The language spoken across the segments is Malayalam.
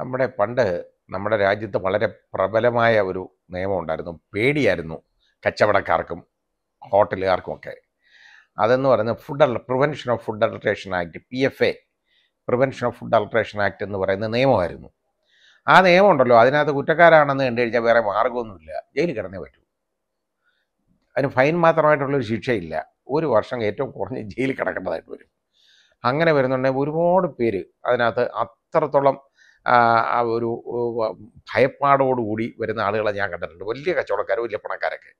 നമ്മുടെ പണ്ട് നമ്മുടെ രാജ്യത്ത് വളരെ പ്രബലമായ ഒരു നിയമം ഉണ്ടായിരുന്നു പേടിയായിരുന്നു കച്ചവടക്കാർക്കും ഹോട്ടലുകാർക്കും ഒക്കെ അതെന്ന് പറയുന്നത് food prevention of food adulteration act P F A prevention of food adulteration act എന്ന് പറയുന്ന നിയമമായിരുന്നു ആ നിയമം ഉണ്ടല്ലോ അതിനകത്ത് കുറ്റക്കാരാണെന്ന് കണ്ടു കഴിഞ്ഞാൽ വേറെ മാർഗമൊന്നുമില്ല ജയിലിൽ കിടന്നേ പറ്റൂ അതിന് ഫൈൻ മാത്രമായിട്ടുള്ളൊരു ശിക്ഷയില്ല ഒരു വർഷം ഏറ്റവും കുറഞ്ഞ് ജയിലിൽ കിടക്കേണ്ടതായിട്ട് വരും അങ്ങനെ വരുന്നുണ്ടെങ്കിൽ ഒരുപാട് പേര് അതിനകത്ത് അത്രത്തോളം ഒരു ഭയപ്പാടോടുകൂടി വരുന്ന ആളുകളെ ഞാൻ കണ്ടിട്ടുണ്ട് വലിയ കച്ചവടക്കാർ വലിയ പണക്കാരൊക്കെ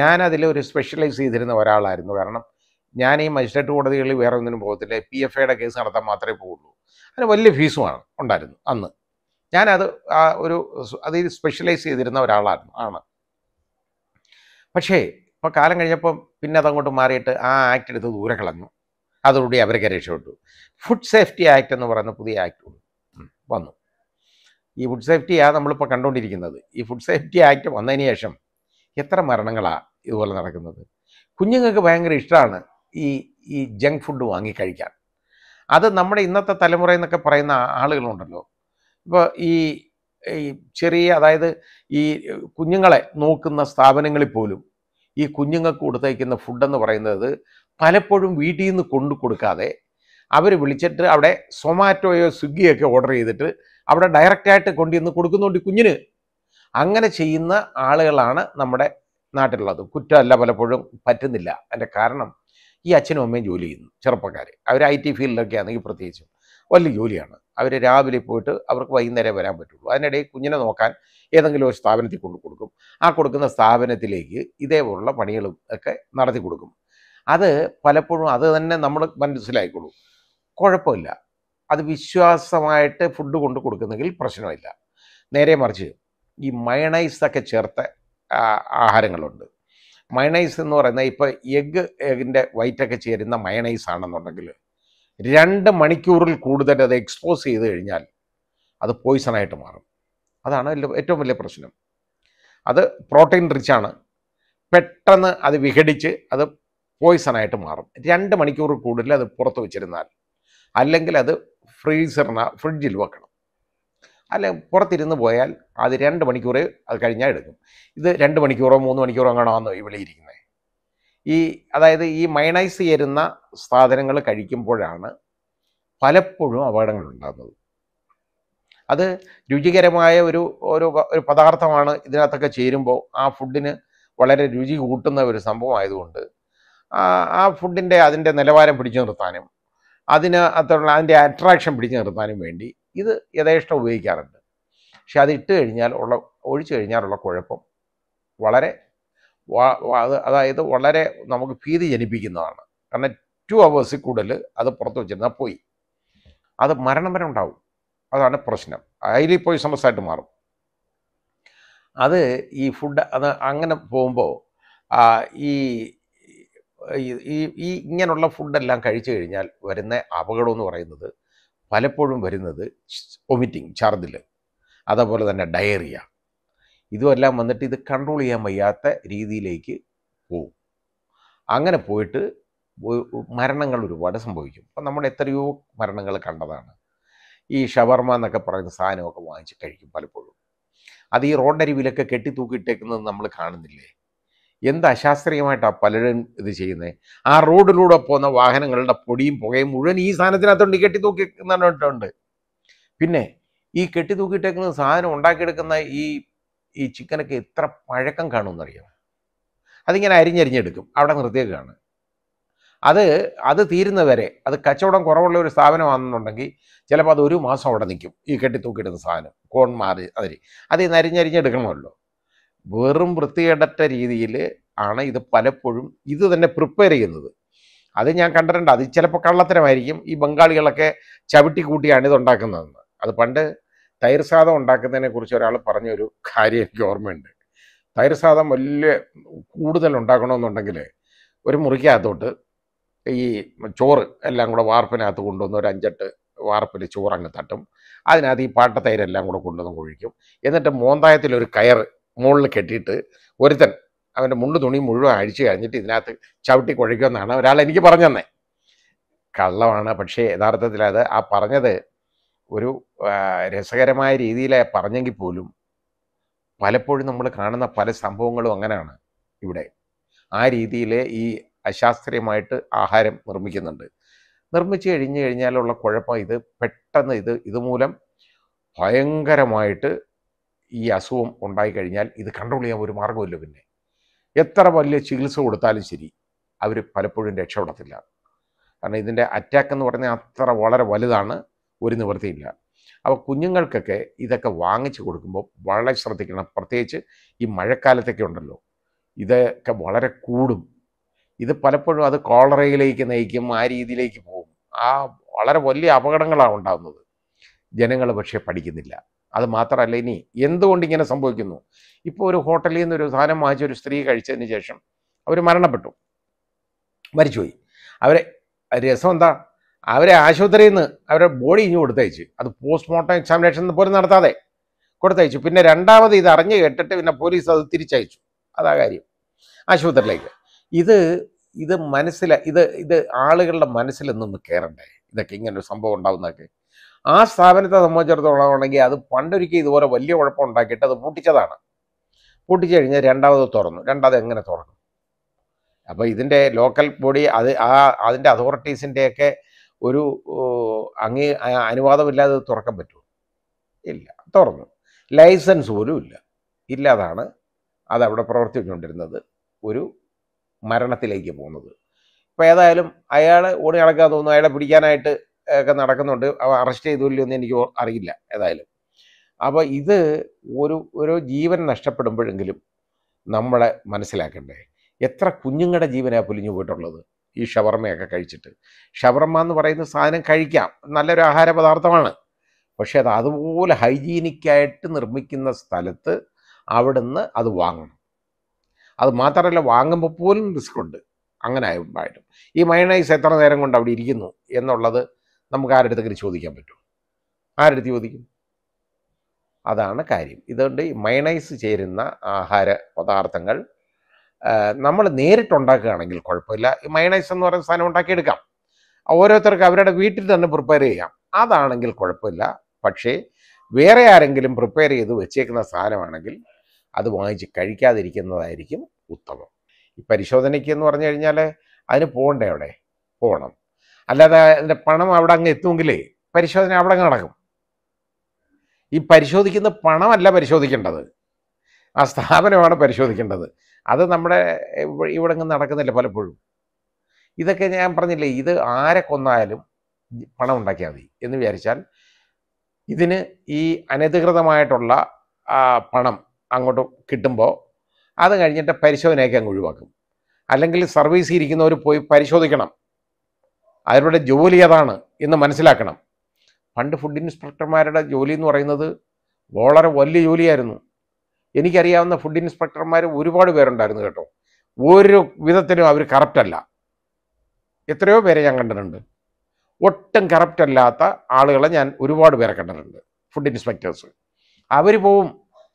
ഞാനതിൽ ഒരു സ്പെഷ്യലൈസ് ചെയ്തിരുന്ന ഒരാളായിരുന്നു കാരണം ഞാൻ ഈ മജിസ്ട്രേറ്റ് കോടതികളിൽ വേറെ ഒന്നിനും പോകത്തില്ല പി എഫ് ഐയുടെ കേസ് നടത്താൻ മാത്രമേ പോകുള്ളൂ അതിന് വലിയ ഫീസുമാണ് ഉണ്ടായിരുന്നു അന്ന് ഞാനത് ഒരു അതിൽ സ്പെഷ്യലൈസ് ചെയ്തിരുന്ന ഒരാളായിരുന്നു ആണ് പക്ഷേ ഇപ്പോൾ കാലം കഴിഞ്ഞപ്പം പിന്നെ അതങ്ങോട്ട് മാറിയിട്ട് ആ ആക്ട് എടുത്ത് ദൂരെ കളഞ്ഞു അതോടുകൂടി അവരൊക്കെ രക്ഷപ്പെട്ടു ഫുഡ് സേഫ്റ്റി ആക്ട് എന്ന് പറയുന്ന പുതിയ ആക്ട് ഉണ്ട് വന്നു ഈ ഫുഡ് സേഫ്റ്റിയാണ് നമ്മളിപ്പോൾ കണ്ടുകൊണ്ടിരിക്കുന്നത് ഈ ഫുഡ് സേഫ്റ്റി ആക്ട് വന്നതിന് ശേഷം എത്ര മരണങ്ങളാണ് ഇതുപോലെ നടക്കുന്നത് കുഞ്ഞുങ്ങൾക്ക് ഭയങ്കര ഇഷ്ടമാണ് ഈ ഈ ജങ്ക് ഫുഡ് വാങ്ങിക്കഴിക്കാൻ അത് നമ്മുടെ ഇന്നത്തെ തലമുറ എന്നൊക്കെ പറയുന്ന ആളുകളുണ്ടല്ലോ ഇപ്പോൾ ഈ ഈ ചെറിയ അതായത് ഈ കുഞ്ഞുങ്ങളെ നോക്കുന്ന സ്ഥാപനങ്ങളിൽ പോലും ഈ കുഞ്ഞുങ്ങൾക്ക് കൊടുത്തയക്കുന്ന ഫുഡെന്ന് പറയുന്നത് പലപ്പോഴും വീട്ടിൽ നിന്ന് കൊണ്ടു കൊടുക്കാതെ അവർ വിളിച്ചിട്ട് അവിടെ സൊമാറ്റോയോ സ്വിഗ്ഗിയൊക്കെ ഓർഡർ ചെയ്തിട്ട് അവിടെ ഡയറക്റ്റായിട്ട് കൊണ്ടുവന്ന് കൊടുക്കുന്നുണ്ട് കുഞ്ഞിന് അങ്ങനെ ചെയ്യുന്ന ആളുകളാണ് നമ്മുടെ നാട്ടിലുള്ളത് കുറ്റമല്ല പലപ്പോഴും പറ്റുന്നില്ല അതിൻ്റെ കാരണം ഈ അച്ഛനും അമ്മയും ജോലി ചെയ്യുന്നു ചെറുപ്പക്കാർ അവർ ഐ ടി ഫീൽഡിലൊക്കെ ആണെങ്കിൽ പ്രത്യേകിച്ചും വലിയ ജോലിയാണ് അവർ രാവിലെ പോയിട്ട് അവർക്ക് വൈകുന്നേരം വരാൻ പറ്റുള്ളൂ അതിനിടയിൽ കുഞ്ഞിനെ നോക്കാൻ ഏതെങ്കിലും ഒരു സ്ഥാപനത്തിൽ കൊണ്ടു കൊടുക്കും ആ കൊടുക്കുന്ന സ്ഥാപനത്തിലേക്ക് ഇതേപോലുള്ള പണികളും ഒക്കെ നടത്തി കൊടുക്കും അത് പലപ്പോഴും അത് തന്നെ നമ്മൾ മനസ്സിലായിക്കൊള്ളൂ കുഴപ്പമില്ല അത് വിശ്വാസമായിട്ട് ഫുഡ് കൊണ്ട് കൊടുക്കുന്നെങ്കിൽ പ്രശ്നമില്ല നേരെ മറിച്ച് ഈ മയണൈസ് ഒക്കെ ചേർത്ത ആഹാരങ്ങളുണ്ട് മയണൈസ് എന്ന് പറയുന്ന ഇപ്പോൾ എഗ്ഗ് എഗിൻ്റെ വൈറ്റൊക്കെ ചേരുന്ന മയണൈസ് ആണെന്നുണ്ടെങ്കിൽ രണ്ട് മണിക്കൂറിൽ കൂടുതൽ അത് എക്സ്പോസ് ചെയ്ത് കഴിഞ്ഞാൽ അത് പോയിസണായിട്ട് മാറും അതാണ് ഏറ്റവും വലിയ പ്രശ്നം അത് പ്രോട്ടീൻ റിച്ചാണ് പെട്ടെന്ന് അത് വിഘടിച്ച് അത് പോയിസണായിട്ട് മാറും രണ്ട് മണിക്കൂർ കൂടുതൽ അത് പുറത്ത് വെച്ചിരുന്നാൽ അല്ലെങ്കിൽ അത് ഫ്രീസറിന ഫ്രിഡ്ജിൽ വെക്കണം അല്ലെ പുറത്തിരുന്ന് പോയാൽ അത് രണ്ട് മണിക്കൂർ അത് കഴിഞ്ഞാൽ എടുക്കും ഇത് രണ്ട് മണിക്കൂറോ മൂന്ന് മണിക്കൂറോ അങ്ങനെയാണെന്നോ ഇവിടെ ഇരിക്കുന്നത് ഈ അതായത് ഈ മൈണൈസ് ചേരുന്ന സാധനങ്ങൾ കഴിക്കുമ്പോഴാണ് പലപ്പോഴും അപകടങ്ങൾ ഉണ്ടാകുന്നത് അത് രുചികരമായ ഒരു ഒരു ഒരു പദാർത്ഥമാണ് ഇതിനകത്തൊക്കെ ചേരുമ്പോൾ ആ ഫുഡിന് വളരെ രുചി കൂട്ടുന്ന ഒരു സംഭവമായതുകൊണ്ട് ആ ഫുഡിൻ്റെ അതിൻ്റെ നിലവാരം പിടിച്ചു നിർത്താനും അതിന് അത്തുള്ള അതിൻ്റെ അട്രാക്ഷൻ പിടിച്ചു നിർത്താനും വേണ്ടി ഇത് യഥേഷ്ടം ഉപയോഗിക്കാറുണ്ട് പക്ഷെ അത് ഇട്ട് കഴിഞ്ഞാൽ ഉള്ള ഒഴിച്ചു കഴിഞ്ഞാലുള്ള കുഴപ്പം വളരെ അതായത് വളരെ നമുക്ക് ഭീതി ജനിപ്പിക്കുന്നതാണ് കാരണം ടു അവേഴ്സിൽ കൂടുതൽ അത് പുറത്ത് വെച്ചിരുന്നാൽ പോയി അത് മരണം വരെ ഉണ്ടാവും അതാണ് പ്രശ്നം അതിൽ പോയി സമസായിട്ട് മാറും അത് ഈ ഫുഡ് അത് അങ്ങനെ പോകുമ്പോൾ ഈ ഈ ഈ ഇങ്ങനെയുള്ള ഫുഡെല്ലാം കഴിച്ചു കഴിഞ്ഞാൽ വരുന്ന അപകടം എന്ന് പറയുന്നത് പലപ്പോഴും വരുന്നത് ഒമിറ്റിങ് ഛർദിൽ അതേപോലെ തന്നെ ഡയറിയ ഇതുമെല്ലാം വന്നിട്ട് ഇത് കൺട്രോൾ ചെയ്യാൻ വയ്യാത്ത രീതിയിലേക്ക് പോവും അങ്ങനെ പോയിട്ട് മരണങ്ങൾ ഒരുപാട് സംഭവിക്കും അപ്പം നമ്മൾ എത്രയോ മരണങ്ങൾ കണ്ടതാണ് ഈ ഷവർമ എന്നൊക്കെ പറയുന്ന സാധനമൊക്കെ വാങ്ങിച്ച് കഴിക്കും പലപ്പോഴും അത് ഈ റോഡരിവിലൊക്കെ കെട്ടി തൂക്കിയിട്ടേക്കുന്നത് നമ്മൾ കാണുന്നില്ലേ എന്ത് അശാസ്ത്രീയമായിട്ടാണ് പലരും ഇത് ചെയ്യുന്നത് ആ റോഡിലൂടെ പോകുന്ന വാഹനങ്ങളുടെ പൊടിയും പുകയും മുഴുവൻ ഈ സാധനത്തിനകത്തുണ്ട് കെട്ടി തൂക്കി നടന്നിട്ടുണ്ട് പിന്നെ ഈ കെട്ടി തൂക്കിയിട്ടേക്കുന്ന സാധനം ഉണ്ടാക്കിയെടുക്കുന്ന ഈ ഈ ചിക്കനൊക്കെ എത്ര പഴക്കം കാണുമെന്നറിയാം അതിങ്ങനെ അരിഞ്ഞരിഞ്ഞെടുക്കും അവിടെ നിർത്തിയേക്കാണ് അത് അത് തീരുന്നവരെ അത് കച്ചവടം കുറവുള്ള ഒരു സ്ഥാപനമാണെന്നുണ്ടെങ്കിൽ ചിലപ്പോൾ അത് ഒരു മാസം അവിടെ നിൽക്കും ഈ കെട്ടി തൂക്കിയിടുന്ന സാധനം കോൺ മാറി അതിൽ അത് നിന്ന് അരിഞ്ഞരിഞ്ഞെടുക്കണമല്ലോ വെറും വൃത്തികെട്ട രീതിയിൽ ആണ് ഇത് പലപ്പോഴും ഇത് തന്നെ പ്രിപ്പയർ ചെയ്യുന്നത് അത് ഞാൻ കണ്ടിട്ടുണ്ട് അത് ചിലപ്പോൾ കള്ളത്തരമായിരിക്കും ഈ ബംഗാളികളൊക്കെ ചവിട്ടി കൂട്ടിയാണ് ഇത് ഉണ്ടാക്കുന്നതെന്ന് അത് പണ്ട് തൈര് സാധം ഉണ്ടാക്കുന്നതിനെ കുറിച്ച് ഒരാൾ പറഞ്ഞൊരു കാര്യം എനിക്ക് ഓർമ്മയുണ്ട് തൈര് സാധം വലിയ കൂടുതൽ ഉണ്ടാക്കണമെന്നുണ്ടെങ്കിൽ ഒരു മുറിക്കകത്തോട്ട് ഈ ചോറ് എല്ലാം കൂടെ വാർപ്പിനകത്ത് കൊണ്ടുവന്ന് ഒരു അഞ്ചെട്ട് വാർപ്പിൽ ചോറ് അങ്ങ് തട്ടും അതിനകത്ത് ഈ പാട്ട തൈരെല്ലാം കൂടെ കൊണ്ടുവന്ന് കുഴിക്കും എന്നിട്ട് മോന്തായത്തിലൊരു കയർ മുകളിൽ കെട്ടിയിട്ട് ഒരുത്തൻ അവൻ്റെ മുണ്ട് തുണി മുഴുവൻ അഴിച്ചു കഴിഞ്ഞിട്ട് ഇതിനകത്ത് ചവിട്ടി കുഴയ്ക്കുമെന്നാണ് ഒരാൾ എനിക്ക് പറഞ്ഞു തന്നെ കള്ളമാണ് പക്ഷേ യഥാർത്ഥത്തിൽ അത് ആ പറഞ്ഞത് ഒരു രസകരമായ രീതിയിൽ പറഞ്ഞെങ്കിൽ പോലും പലപ്പോഴും നമ്മൾ കാണുന്ന പല സംഭവങ്ങളും അങ്ങനെയാണ് ഇവിടെ ആ രീതിയിൽ ഈ അശാസ്ത്രീയമായിട്ട് ആഹാരം നിർമ്മിക്കുന്നുണ്ട് നിർമ്മിച്ച് കഴിഞ്ഞ് കഴിഞ്ഞാലുള്ള കുഴപ്പം ഇത് പെട്ടെന്ന് ഇത് ഇതുമൂലം ഭയങ്കരമായിട്ട് ഈ അസുഖം ഉണ്ടായിക്കഴിഞ്ഞാൽ ഇത് കൺട്രോൾ ചെയ്യാൻ ഒരു മാർഗമില്ല പിന്നെ എത്ര വലിയ ചികിത്സ കൊടുത്താലും ശരി അവർ പലപ്പോഴും രക്ഷപ്പെടത്തില്ല കാരണം ഇതിൻ്റെ അറ്റാക്ക് എന്ന് പറഞ്ഞാൽ അത്ര വളരെ വലുതാണ് ഒരു നിവൃത്തിയില്ല അപ്പോൾ കുഞ്ഞുങ്ങൾക്കൊക്കെ ഇതൊക്കെ വാങ്ങിച്ചു കൊടുക്കുമ്പോൾ വളരെ ശ്രദ്ധിക്കണം പ്രത്യേകിച്ച് ഈ മഴക്കാലത്തൊക്കെ ഉണ്ടല്ലോ ഇതൊക്കെ വളരെ കൂടും ഇത് പലപ്പോഴും അത് കോളറയിലേക്ക് നയിക്കും ആ രീതിയിലേക്ക് പോകും ആ വളരെ വലിയ അപകടങ്ങളാണ് ഉണ്ടാകുന്നത് ജനങ്ങൾ പക്ഷേ പഠിക്കുന്നില്ല അത് മാത്രമല്ല ഇനി എന്തുകൊണ്ട് ഇങ്ങനെ സംഭവിക്കുന്നു ഇപ്പോൾ ഒരു ഹോട്ടലിൽ നിന്ന് ഒരു സാധനം വാങ്ങിച്ച ഒരു സ്ത്രീ കഴിച്ചതിന് ശേഷം അവർ മരണപ്പെട്ടു മരിച്ചുപോയി അവരെ രസം എന്താ അവരെ ആശുപത്രിയിൽ നിന്ന് അവരുടെ ബോഡി ഇഞ്ഞു കൊടുത്തയച്ചു അത് പോസ്റ്റ്മോർട്ടം എക്സാമിനേഷൻ പോലും നടത്താതെ കൊടുത്തയച്ചു പിന്നെ രണ്ടാമത് ഇത് അറിഞ്ഞ് കേട്ടിട്ട് പിന്നെ പോലീസ് അത് തിരിച്ചയച്ചു അതാ കാര്യം ആശുപത്രിയിലേക്ക് ഇത് ഇത് മനസ്സില ഇത് ഇത് ആളുകളുടെ മനസ്സിൽ നിന്ന് കയറണ്ടേ ഇതൊക്കെ ഇങ്ങനൊരു സംഭവം ഉണ്ടാവുന്നതൊക്കെ ആ സ്ഥാപനത്തെ സംബന്ധിച്ചിടത്തോളം ഉണ്ടെങ്കിൽ അത് പണ്ടൊരിക്കൽ ഇതുപോലെ വലിയ കുഴപ്പം ഉണ്ടാക്കിയിട്ട് അത് പൂട്ടിച്ചതാണ് പൂട്ടിച്ചു കഴിഞ്ഞാൽ രണ്ടാമത് തുറന്നു രണ്ടാമത് എങ്ങനെ തുറന്നു അപ്പോൾ ഇതിൻ്റെ ലോക്കൽ ബോഡി അത് ആ അതിൻ്റെ അതോറിറ്റീസിൻ്റെയൊക്കെ ഒരു അങ്ങേ അനുവാദമില്ലാതെ തുറക്കാൻ പറ്റുമോ ഇല്ല തുറന്നു ലൈസൻസ് പോലും ഇല്ല ഇല്ലാതാണ് അതവിടെ പ്രവർത്തിച്ചുകൊണ്ടിരുന്നത് ഒരു മരണത്തിലേക്ക് പോകുന്നത് ഇപ്പോൾ ഏതായാലും അയാൾ ഓടി നടക്കാൻ തോന്നുന്നു അയാളെ പിടിക്കാനായിട്ട് ഒക്കെ നടക്കുന്നുണ്ട് അവ അറസ്റ്റ് ഇല്ലയോ എന്ന് എനിക്ക് അറിയില്ല ഏതായാലും അപ്പോൾ ഇത് ഒരു ഒരു ജീവൻ നഷ്ടപ്പെടുമ്പോഴെങ്കിലും നമ്മളെ മനസ്സിലാക്കണ്ടേ എത്ര കുഞ്ഞുങ്ങളുടെ ജീവനാണ് പൊലിഞ്ഞു പോയിട്ടുള്ളത് ഈ ഷവർമ്മയൊക്കെ കഴിച്ചിട്ട് ഷവർമ്മ എന്ന് പറയുന്ന സാധനം കഴിക്കാം നല്ലൊരു ആഹാര പദാർത്ഥമാണ് പക്ഷേ അത് അതുപോലെ ഹൈജീനിക്കായിട്ട് നിർമ്മിക്കുന്ന സ്ഥലത്ത് അവിടുന്ന് അത് വാങ്ങണം അത് മാത്രമല്ല വാങ്ങുമ്പോൾ പോലും റിസ്ക് ഉണ്ട് അങ്ങനെ ആയിട്ടും ഈ മയണൈസ് എത്ര നേരം കൊണ്ട് അവിടെ ഇരിക്കുന്നു എന്നുള്ളത് നമുക്ക് ആരുടെ അടുത്തെങ്കിലും ചോദിക്കാൻ പറ്റും ആരെടുത്ത് ചോദിക്കും അതാണ് കാര്യം ഇതുകൊണ്ട് മയണൈസ് ചേരുന്ന ആഹാര പദാർത്ഥങ്ങൾ നമ്മൾ നേരിട്ടുണ്ടാക്കുകയാണെങ്കിൽ കുഴപ്പമില്ല ഈ മയണൈസ് എന്ന് പറയുന്ന സാധനം ഉണ്ടാക്കിയെടുക്കാം ഓരോരുത്തർക്ക് അവരുടെ വീട്ടിൽ തന്നെ പ്രിപ്പയർ ചെയ്യാം അതാണെങ്കിൽ കുഴപ്പമില്ല പക്ഷേ വേറെ ആരെങ്കിലും പ്രിപ്പയർ ചെയ്ത് വെച്ചേക്കുന്ന സാധനമാണെങ്കിൽ അത് വാങ്ങിച്ച് കഴിക്കാതിരിക്കുന്നതായിരിക്കും ഉത്തമം ഈ പരിശോധനയ്ക്ക് എന്ന് പറഞ്ഞു കഴിഞ്ഞാൽ അതിന് പോകണ്ടേ അവിടെ പോകണം അല്ലാതെ അതിൻ്റെ പണം അവിടെ അങ്ങ് എത്തുമെങ്കിലേ പരിശോധന അവിടെ അങ്ങ് നടക്കും ഈ പരിശോധിക്കുന്ന പണമല്ല പരിശോധിക്കേണ്ടത് ആ സ്ഥാപനമാണ് പരിശോധിക്കേണ്ടത് അത് നമ്മുടെ ഇവിടെ നടക്കുന്നില്ല പലപ്പോഴും ഇതൊക്കെ ഞാൻ പറഞ്ഞില്ലേ ഇത് ആരെ കൊന്നായാലും പണം ഉണ്ടാക്കിയാൽ മതി എന്ന് വിചാരിച്ചാൽ ഇതിന് ഈ അനധികൃതമായിട്ടുള്ള പണം അങ്ങോട്ട് കിട്ടുമ്പോൾ അത് കഴിഞ്ഞിട്ട് പരിശോധനയൊക്കെ അങ്ങ് ഒഴിവാക്കും അല്ലെങ്കിൽ സർവീസിൽ ഇരിക്കുന്നവർ പോയി പരിശോധിക്കണം അവരുടെ ജോലി അതാണ് എന്ന് മനസ്സിലാക്കണം പണ്ട് ഫുഡ് ഇൻസ്പെക്ടർമാരുടെ ജോലി എന്ന് പറയുന്നത് വളരെ വലിയ ജോലിയായിരുന്നു എനിക്കറിയാവുന്ന ഫുഡ് ഇൻസ്പെക്ടർമാർ ഒരുപാട് പേരുണ്ടായിരുന്നു കേട്ടോ ഒരു വിധത്തിലും അവർ കറപ്റ്റല്ല എത്രയോ പേരെ ഞാൻ കണ്ടിട്ടുണ്ട് ഒട്ടും അല്ലാത്ത ആളുകളെ ഞാൻ ഒരുപാട് പേരെ കണ്ടിട്ടുണ്ട് ഫുഡ് ഇൻസ്പെക്ടേഴ്സ് അവർ പോവും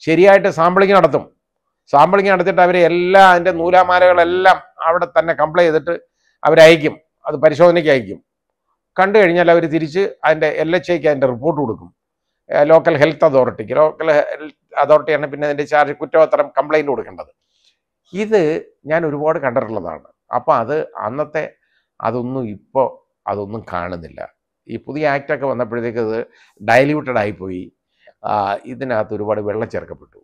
ശരിയായിട്ട് സാമ്പിളിങ് നടത്തും സാമ്പിളിങ് നടത്തിയിട്ട് അവരെ എല്ലാ അതിൻ്റെ നൂലാമാലകളെല്ലാം അവിടെ തന്നെ കംപ്ലൈൻ ചെയ്തിട്ട് അവരയക്കും അത് പരിശോധനയ്ക്ക് അയക്കും കണ്ടു കഴിഞ്ഞാൽ അവർ തിരിച്ച് അതിൻ്റെ എൽ എച്ച് ഐക്ക് അതിൻ്റെ റിപ്പോർട്ട് കൊടുക്കും ലോക്കൽ ഹെൽത്ത് അതോറിറ്റിക്ക് ലോക്കൽ ഹെൽത്ത് അതോറിറ്റിയാണ് പിന്നെ അതിൻ്റെ ചാർജ് കുറ്റപത്രം കംപ്ലൈൻറ്റ് കൊടുക്കേണ്ടത് ഇത് ഞാൻ ഒരുപാട് കണ്ടിട്ടുള്ളതാണ് അപ്പോൾ അത് അന്നത്തെ അതൊന്നും ഇപ്പോൾ അതൊന്നും കാണുന്നില്ല ഈ പുതിയ ആക്റ്റൊക്കെ വന്നപ്പോഴത്തേക്ക് അത് ഡൈല്യൂട്ടഡ് ആയിപ്പോയി ഇതിനകത്ത് ഒരുപാട് വെള്ളം ചേർക്കപ്പെട്ടു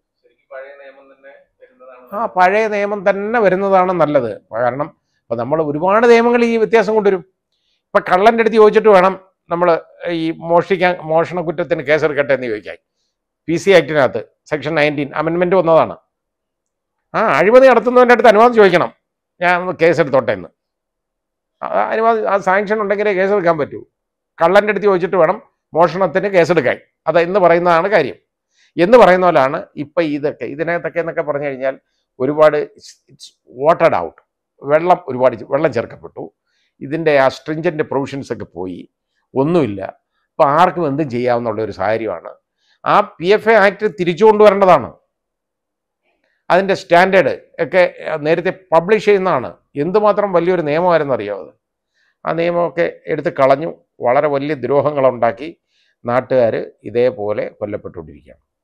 ആ പഴയ നിയമം തന്നെ വരുന്നതാണ് നല്ലത് കാരണം അപ്പോൾ നമ്മൾ ഒരുപാട് നിയമങ്ങൾ ഈ വ്യത്യാസം കൊണ്ടുവരും ഇപ്പം കള്ളൻ്റെ അടുത്ത് ചോദിച്ചിട്ട് വേണം നമ്മൾ ഈ മോഷിക്കാൻ മോഷണ കുറ്റത്തിന് കേസെടുക്കട്ടെ എന്ന് ചോദിക്കാൻ പി സി ആക്ടിനകത്ത് സെക്ഷൻ നയൻറ്റീൻ അമെൻമെൻറ്റ് വന്നതാണ് ആ അഴിമതി നടത്തുന്നതിൻ്റെ അടുത്ത് അനുവാദം ചോദിക്കണം ഞാൻ കേസെടുത്തോട്ടെ എന്ന് അനുവാദം ആ സാങ്ഷൻ ഉണ്ടെങ്കിലേ കേസെടുക്കാൻ പറ്റൂ കള്ളൻ്റെ അടുത്ത് ചോദിച്ചിട്ട് വേണം മോഷണത്തിന് കേസെടുക്കാൻ അത് എന്ന് പറയുന്നതാണ് കാര്യം എന്ന് പറയുന്ന പോലാണ് ഇപ്പം ഇതൊക്കെ ഇതിനകത്തൊക്കെ എന്നൊക്കെ പറഞ്ഞു കഴിഞ്ഞാൽ ഒരുപാട് ഇറ്റ്സ് വാട്ടഡ് ഔട്ട് വെള്ളം ഒരുപാട് വെള്ളം ചേർക്കപ്പെട്ടു ഇതിൻ്റെ ആ സ്ട്രിഞ്ചൻ്റെ പ്രൊവിഷൻസ് ഒക്കെ പോയി ഒന്നുമില്ല അപ്പോൾ ആർക്കും എന്തും ചെയ്യാമെന്നുള്ള ഒരു സാഹചര്യമാണ് ആ പി എഫ് എ ആക്ട് തിരിച്ചു കൊണ്ടുവരേണ്ടതാണ് അതിൻ്റെ സ്റ്റാൻഡേർഡ് ഒക്കെ നേരത്തെ പബ്ലിഷ് ചെയ്യുന്നതാണ് എന്തുമാത്രം വലിയൊരു നിയമമായിരുന്നറിയോ അത് ആ നിയമമൊക്കെ എടുത്ത് കളഞ്ഞു വളരെ വലിയ ദ്രോഹങ്ങളുണ്ടാക്കി നാട്ടുകാർ ഇതേപോലെ കൊല്ലപ്പെട്ടുകൊണ്ടിരിക്കുകയാണ്